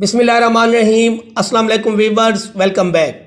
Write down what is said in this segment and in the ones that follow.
बिसमीम अस्सलाम वालेकुम वेलकम बैक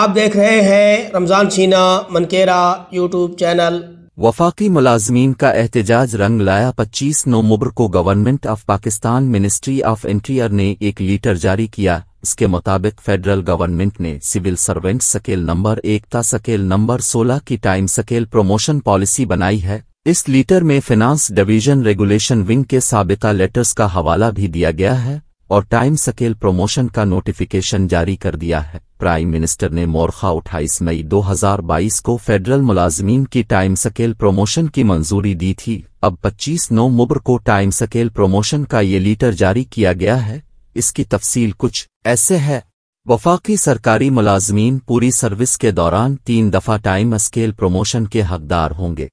आप देख रहे हैं रमज़ान छीना मनकेरा यूट्यूब चैनल वफाकी मुलाजमीन का एहतजाज रंग लाया 25 नवंबर को government of Pakistan ministry of interior ने एक लीटर जारी किया इसके मुताबिक फेडरल गवर्नमेंट ने सिविल सर्वेंट सकेल नंबर एकता सकेल नंबर 16 की टाइम सकेल प्रमोशन पॉलिसी बनाई है इस लीटर में फिनांस डिवीजन रेगुलेशन विंग के सबका लेटर्स का हवाला भी दिया गया है और टाइम स्केल प्रमोशन का नोटिफिकेशन जारी कर दिया है प्राइम मिनिस्टर ने मोरखा उठाईस मई 2022 को फेडरल मुलाजमीन की टाइम स्केल प्रमोशन की मंजूरी दी थी अब 25 नवंबर को टाइम स्केल प्रमोशन का ये लीटर जारी किया गया है इसकी तफसील कुछ ऐसे है वफाकी सरकारी मुलाजमीन पूरी सर्विस के दौरान तीन दफा टाइम स्केल प्रमोशन के हकदार होंगे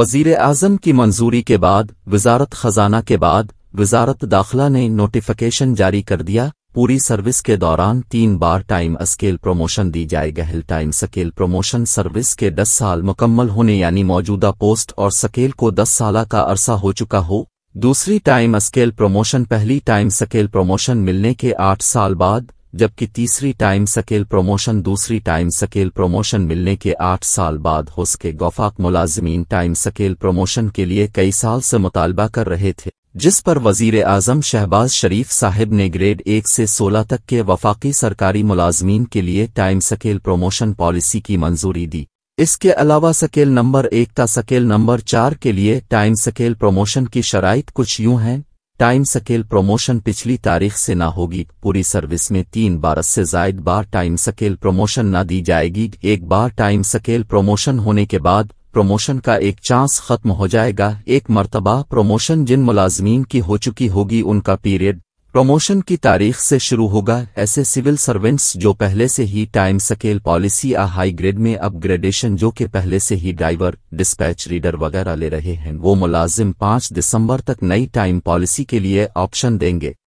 वजीर आजम की मंजूरी के बाद वजारत खजाना के बाद वजारत दाखिला ने नोटिफिकेशन जारी कर दिया पूरी सर्विस के दौरान तीन बार टाइम स्केल प्रमोशन दी जाएगा हिल टाइम स्केल प्रमोशन सर्विस के 10 साल मुकम्मल होने यानी मौजूदा पोस्ट और स्केल को 10 साल का अरसा हो चुका हो दूसरी टाइम स्केल प्रमोशन पहली टाइम स्केल प्रमोशन मिलने के 8 साल बाद जबकि तीसरी टाइम स्केल प्रमोशन दूसरी टाइम स्केल प्रमोशन मिलने के आठ साल बाद हो सके गौफाक मुलाजमीन टाइम स्केल प्रमोशन के लिए कई साल से मुतालबा कर रहे थे जिस पर वजीर आजम शहबाज शरीफ साहिब ने ग्रेड एक से सोलह तक के वफाकी सरकारी मुलाजमीन के लिए टाइम सकेल प्रोमोशन पॉलिसी की मंजूरी दी इसके अलावा सकेल नंबर एक का सकेल नंबर चार के लिए टाइम सकेल प्रोमोशन की शराइत कुछ यूं हैं टाइम सकेल प्रोमोशन पिछली तारीख से ना होगी पूरी सर्विस में तीन बार से जायद बार टाइम सकेल प्रोमोशन ना दी जाएगी एक बार टाइम सकेल प्रोमोशन होने के बाद प्रमोशन का एक चांस खत्म हो जाएगा एक मरतबा प्रमोशन जिन मुलाजमीन की हो चुकी होगी उनका पीरियड प्रमोशन की तारीख से शुरू होगा ऐसे सिविल सर्वेंट्स जो पहले से ही टाइम स्केल पॉलिसी या हाई ग्रेड में अपग्रेडेशन जो के पहले से ही ड्राइवर डिस्पैच रीडर वगैरह ले रहे हैं वो मुलाजिम पांच दिसंबर तक नई टाइम पॉलिसी के लिए ऑप्शन देंगे